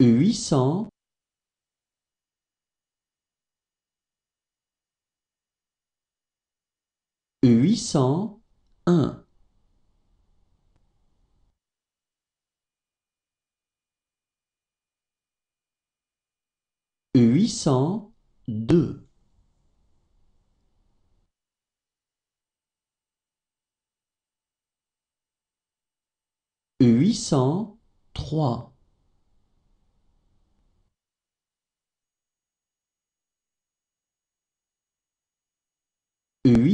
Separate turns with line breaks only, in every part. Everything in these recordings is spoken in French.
huit cents huit cent un huit cent deux huit cent trois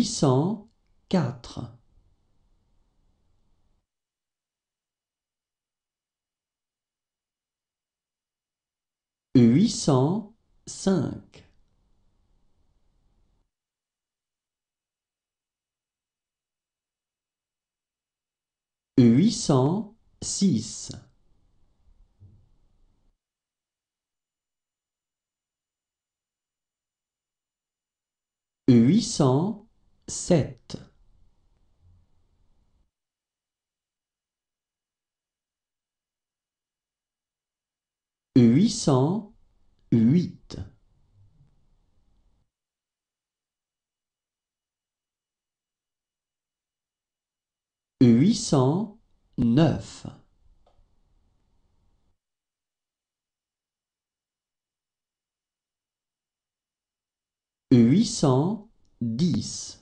804 805 806 800 7 808 809 810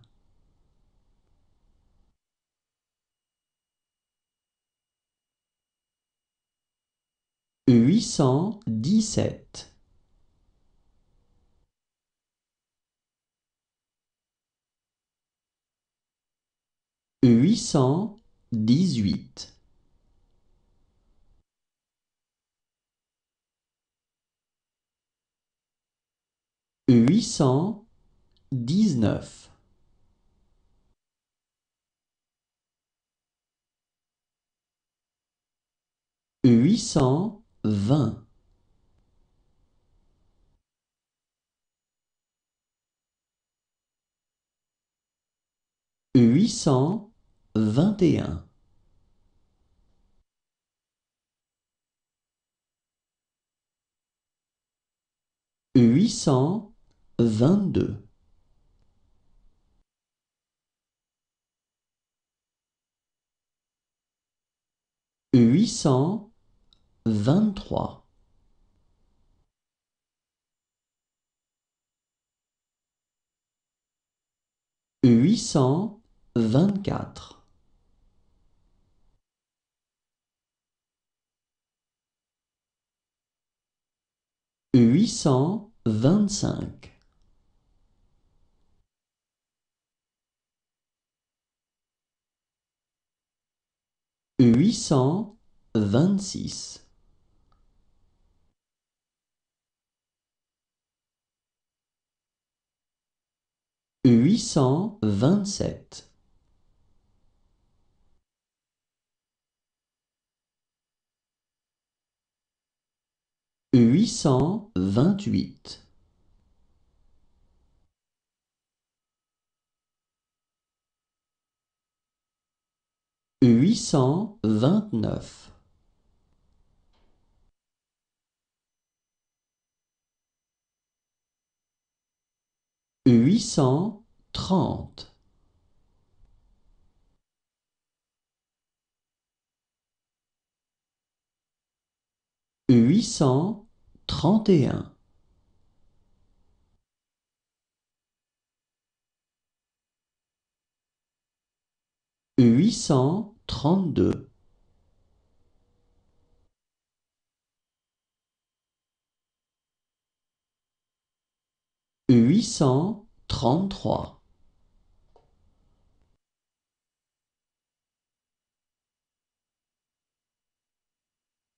817 818 819 819 vingt. Huit cent vingt et un. Huit cent vingt-deux. Huit cent 23 824 825 826 827 828 829 829 30. 831. 832. 833.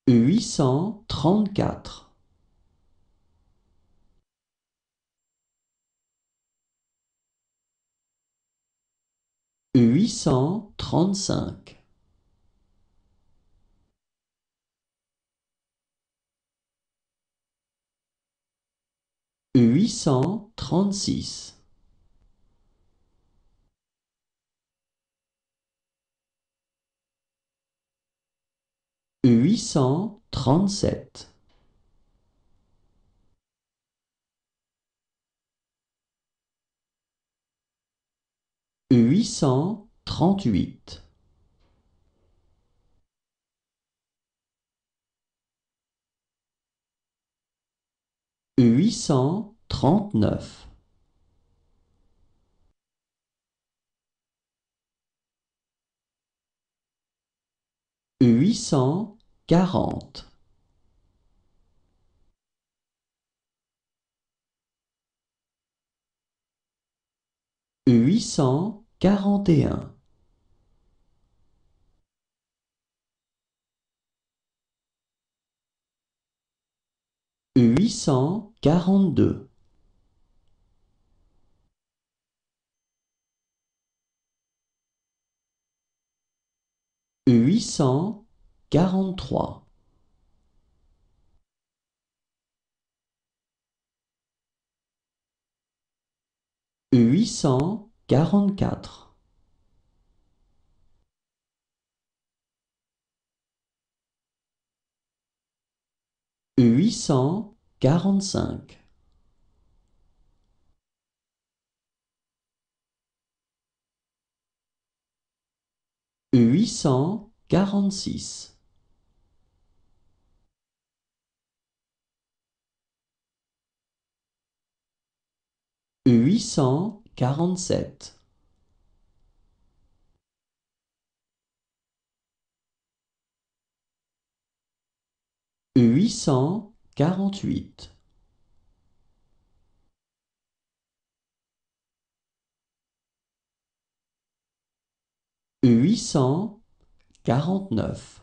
huit cent trente-quatre huit cent trente-cinq huit cent trente-six huit cent trente-sept huit cent trente-huit huit cent trente-neuf huit cent quarante Huit cent quarante et un. Huit cent quarante-deux. Huit cent 43 844 845 846 huit cent quarante-sept huit cent quarante-huit huit cent quarante-neuf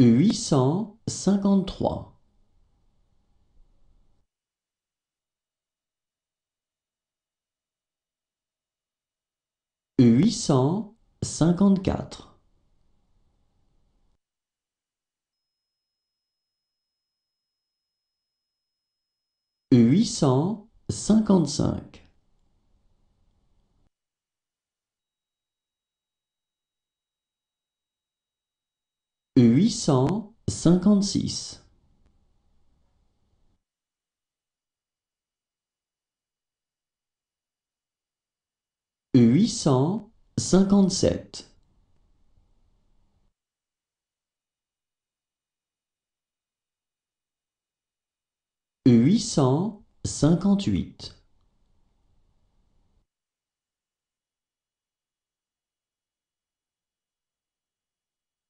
huit cent cinquante-trois huit cent cinquante-quatre huit cent cinquante-cinq huit cent cinquante-six huit cent cinquante-sept huit cent cinquante-huit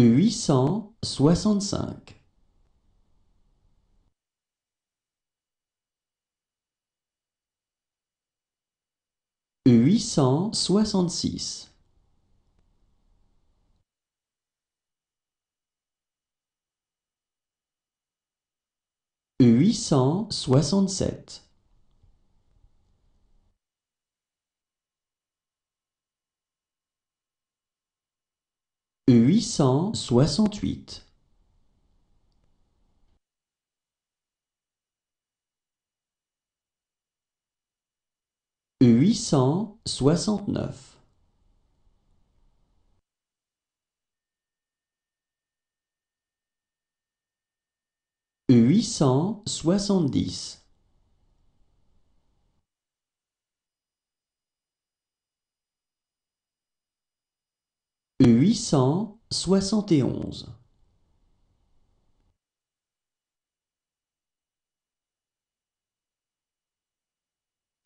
huit cent soixante-cinq huit cent soixante-six huit cent soixante-sept huit cent soixante-huit huit cent soixante-neuf huit cent soixante-dix huit cent soixante et onze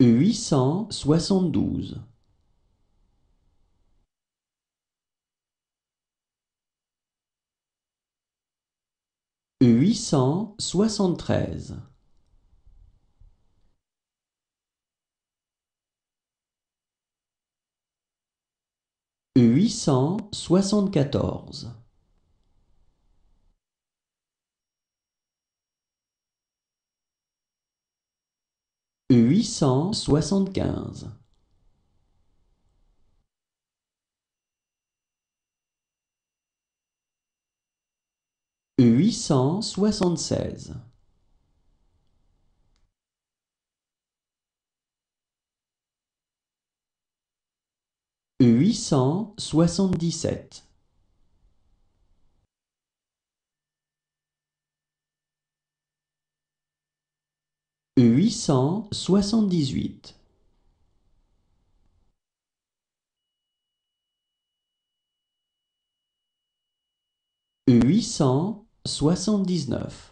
huit cent soixante-douze huit cent soixante-treize huit cent soixante-quatorze huit cent soixante-quinze huit cent soixante-seize huit cent soixante-dix-sept huit cent soixante-dix-huit huit cent soixante-dix-neuf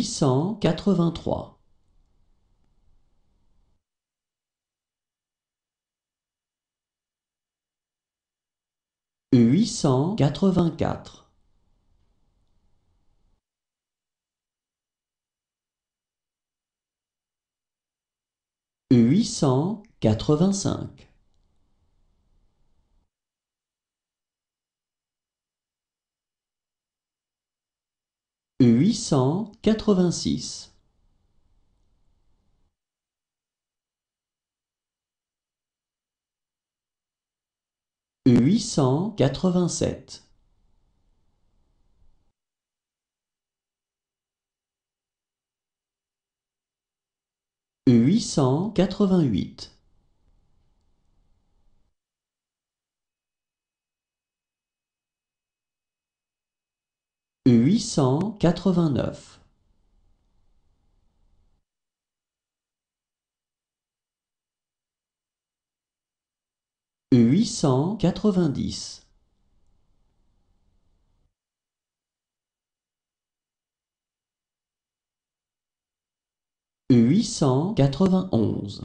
huit cent quatre-vingt-trois. huit cent quatre-vingt-quatre. huit cent quatre-vingt-cinq. huit cent quatre-vingt-six. Huit cent quatre-vingt-sept. Huit cent quatre-vingt-huit. Huit cent quatre-vingt-neuf. Huit cent quatre-vingt-dix. Huit cent quatre-vingt-onze.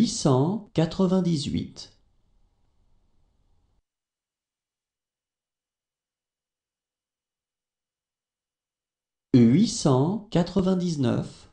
huit cent quatre-vingt-dix-huit huit cent quatre-vingt-dix-neuf